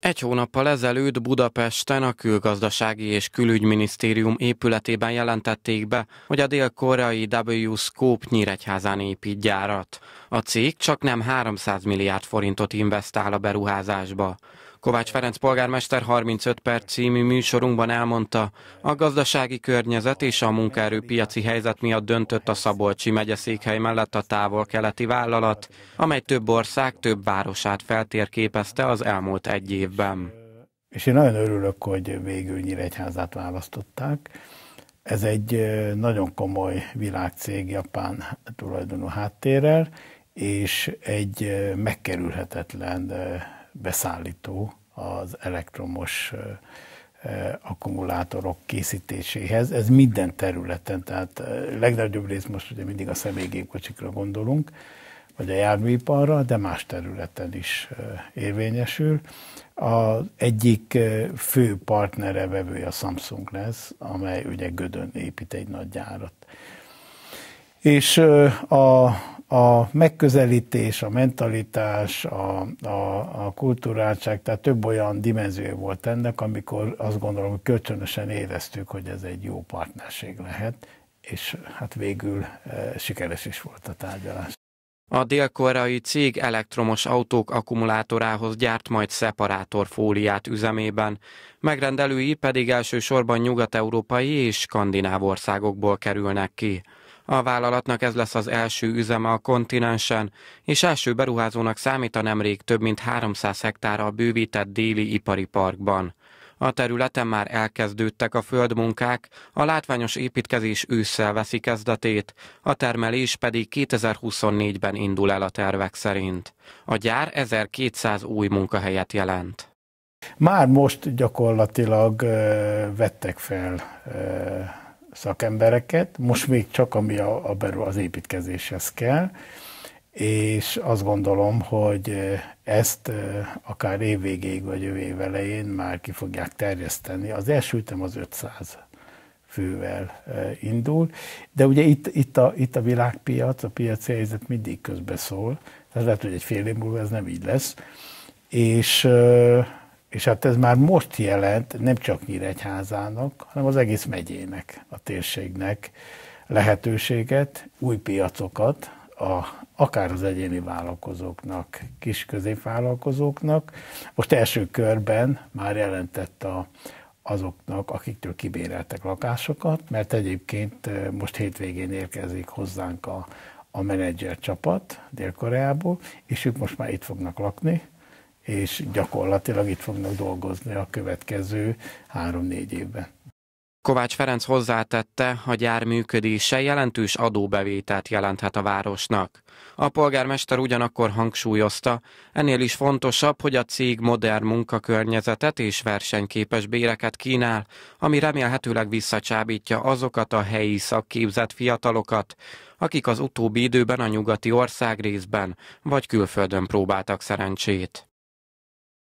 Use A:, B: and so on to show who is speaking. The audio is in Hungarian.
A: Egy hónappal ezelőtt Budapesten a Külgazdasági és Külügyminisztérium épületében jelentették be, hogy a dél-koreai W Scope Nyíregyházán épít gyárat. A cég csak nem 300 milliárd forintot investál a beruházásba. Kovács Ferenc polgármester 35 perc című műsorunkban elmondta, a gazdasági környezet és a munkaerőpiaci helyzet miatt döntött a Szabolcsi megyeszékhely mellett a távol-keleti vállalat, amely több ország több városát feltérképezte az elmúlt egy évben.
B: És én nagyon örülök, hogy végül Nyíregyházát választották. Ez egy nagyon komoly világcég japán tulajdonú háttérrel, és egy megkerülhetetlen beszállító az elektromos akkumulátorok készítéséhez. Ez minden területen, tehát legnagyobb rész most ugye mindig a személygépkocsikra gondolunk, vagy a járműiparra, de más területen is érvényesül. A egyik fő partnere, vevője a Samsung lesz, amely ugye Gödön épít egy nagy gyárat. És a a megközelítés, a mentalitás, a, a, a kulturáltság, tehát több olyan dimenzió volt ennek, amikor azt gondolom, hogy kölcsönösen éreztük, hogy ez egy jó partnerség lehet, és hát végül e, sikeres is volt a tárgyalás.
A: A dél-koreai cég elektromos autók akkumulátorához gyárt majd fóliát üzemében, megrendelői pedig elsősorban nyugat-európai és skandináv országokból kerülnek ki. A vállalatnak ez lesz az első üzeme a kontinensen, és első beruházónak számít a nemrég több mint 300 a bővített déli ipari parkban. A területen már elkezdődtek a földmunkák, a látványos építkezés ősszel veszi kezdetét, a termelés pedig 2024-ben indul el a tervek szerint. A gyár 1200 új munkahelyet jelent.
B: Már most gyakorlatilag vettek fel szakembereket, most még csak ami a, a beru, az építkezéshez kell, és azt gondolom, hogy ezt akár évvégéig vagy jövő elején már ki fogják terjeszteni. Az első ütem az 500 fővel indul, de ugye itt, itt, a, itt a világpiac, a piaci helyzet mindig közbeszól, tehát lehet, hogy egy fél év múlva ez nem így lesz, és és hát ez már most jelent nem csak Nyíregyházának, hanem az egész megyének, a térségnek lehetőséget, új piacokat, a, akár az egyéni vállalkozóknak, kis középvállalkozóknak. Most első körben már jelentett a, azoknak, akiktől kibéreltek lakásokat, mert egyébként most hétvégén érkezik hozzánk a, a menedzser csapat Dél-Koreából, és ők most már itt fognak lakni, és gyakorlatilag itt fognak dolgozni a következő három-négy évben.
A: Kovács Ferenc hozzátette, a gyár működése jelentős adóbevételt jelenthet a városnak. A polgármester ugyanakkor hangsúlyozta, ennél is fontosabb, hogy a cég modern munkakörnyezetet és versenyképes béreket kínál, ami remélhetőleg visszacsábítja azokat a helyi szakképzett fiatalokat, akik az utóbbi időben a nyugati ország részben vagy külföldön próbáltak szerencsét.